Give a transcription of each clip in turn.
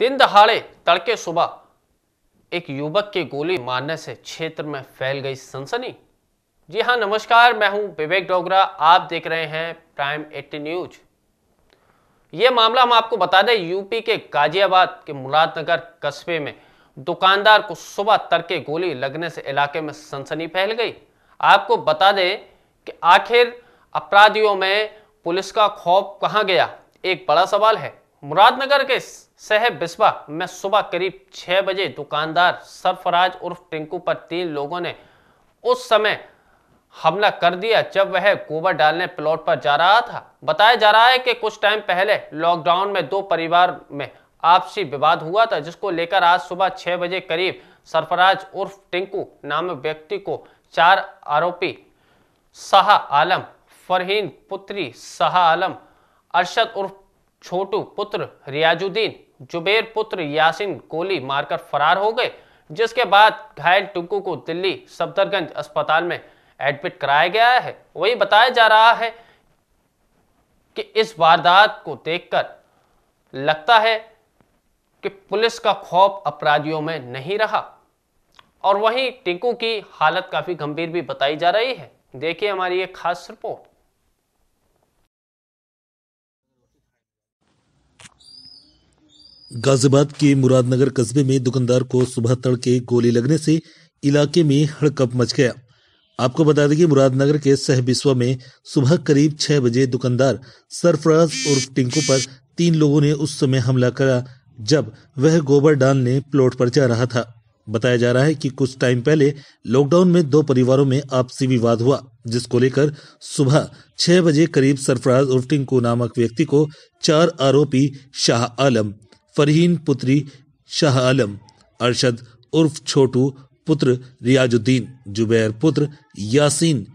दिन दहाड़े तड़के सुबह एक युवक के गोली मारने से क्षेत्र में फैल गई सनसनी जी हाँ नमस्कार मैं हूं विवेक डोगरा आप देख रहे हैं प्राइम एटी न्यूज ये मामला हम आपको बता दें यूपी के गाजियाबाद के मुरादनगर कस्बे में दुकानदार को सुबह तड़के गोली लगने से इलाके में सनसनी फैल गई आपको बता दें कि आखिर अपराधियों में पुलिस का खौफ कहाँ गया एक बड़ा सवाल है मुरादनगर के शह बिस्बा में सुबह करीब छः बजे दुकानदार सरफराज उर्फ टिंकू पर तीन लोगों ने उस समय हमला कर दिया जब वह गोबर डालने प्लॉट पर जा रहा था बताया जा रहा है कि कुछ टाइम पहले लॉकडाउन में दो परिवार में आपसी विवाद हुआ था जिसको लेकर आज सुबह छः बजे करीब सरफराज उर्फ टिंकू नाम व्यक्ति को चार आरोपी शाह आलम फरहीन पुत्री शाह आलम अरशद उर्फ छोटू पुत्र रियाजुद्दीन जुबेर पुत्र यासिन गोली मारकर फरार हो गए जिसके बाद घायल टुकू को दिल्ली सफदरगंज अस्पताल में एडमिट कराया गया है वही बताया जा रहा है कि इस वारदात को देखकर लगता है कि पुलिस का खौफ अपराधियों में नहीं रहा और वहीं टिंकू की हालत काफी गंभीर भी बताई जा रही है देखिए हमारी एक खास रिपोर्ट गाजियाबाद के मुरादनगर कस्बे में दुकानदार को सुबह तड़के गोली लगने से इलाके में हड़कप मच गया आपको बता दें कि मुरादनगर के सहबिस्वा में सुबह करीब छह बजे दुकानदार सरफराज उर्फ टिंकू पर तीन लोगों ने उस समय हमला करा जब वह गोबर डालने प्लॉट पर जा रहा था बताया जा रहा है कि कुछ टाइम पहले लॉकडाउन में दो परिवारों में आपसी विवाद हुआ जिसको लेकर सुबह छह बजे करीब सरफराज उर्फ टिंकू नामक व्यक्ति को चार आरोपी शाह आलम फरहीन पुत्री शाह आलम अरशद उर्फ छोटू पुत्र रियाजुद्दीन जुबैर पुत्र यासीन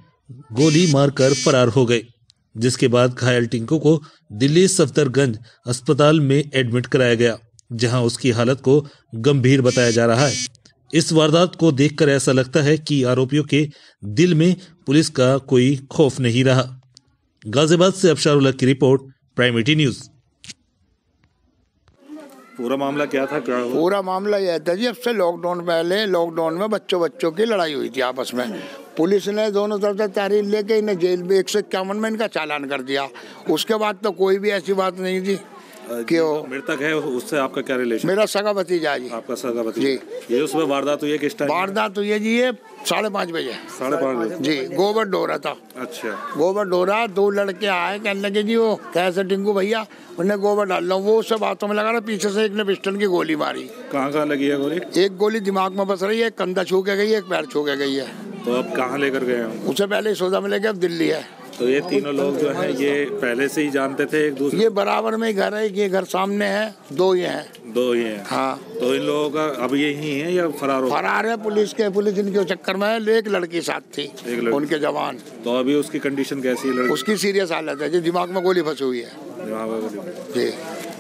गोली मारकर फरार हो गए जिसके बाद घायल टिंको को दिल्ली सफदरगंज अस्पताल में एडमिट कराया गया जहां उसकी हालत को गंभीर बताया जा रहा है इस वारदात को देखकर ऐसा लगता है कि आरोपियों के दिल में पुलिस का कोई खौफ नहीं रहा गाजियाबाद से अफशारुल्ला की रिपोर्ट प्राइम न्यूज़ पूरा मामला क्या था क्या पूरा मामला यह था जी अब से लॉकडाउन पहले लॉकडाउन में बच्चों बच्चों की लड़ाई हुई थी आपस में पुलिस ने दोनों तरफ से तहरीर लेके इन्हें जेल में एक सौ इक्यावन में इनका चालान कर दिया उसके बाद तो कोई भी ऐसी बात नहीं थी कि वो मृतक है उससे आपका क्या रिलेशन मेरा सगा भतीजा जी आपका सगा भतीजा जी ये वारदात हुई है किस टाइम वारदात हुई है जी ये साढ़े पाँच बजे साढ़े पाँच बजे जी गोबर डोरा था अच्छा गोबर डोरा दो लड़के आए कहने लगे जी वो कैसे डिंगू भैया उन्हें गोबर डाल लो वो उससे बातों में लगा रहा पीछे से एक ने पिस्टल की गोली मारी कहाँ कहाँ लगी है गोली एक गोली दिमाग में बस रही है कंधा छू के गई है एक पैर छू के गई है तो अब कहाँ लेकर गए हम उससे पहले ही सोचा मिलेगा अब दिल्ली है तो ये तीनों लोग जो है ये पहले से ही जानते थे एक दूसरे ये बराबर में घर है ये घर सामने है दो ये हैं दो ये हैं हाँ तो इन लोगों का अब ये ही है या फरार हो फरार है पुलिस के पुलिस इनके चक्कर में है एक लड़की साथ थी एक लड़की। उनके जवान तो अभी उसकी कंडीशन कैसी है उसकी सीरियस हालत है जो दिमाग में गोली फंसी हुई है दिमाग में गोली जी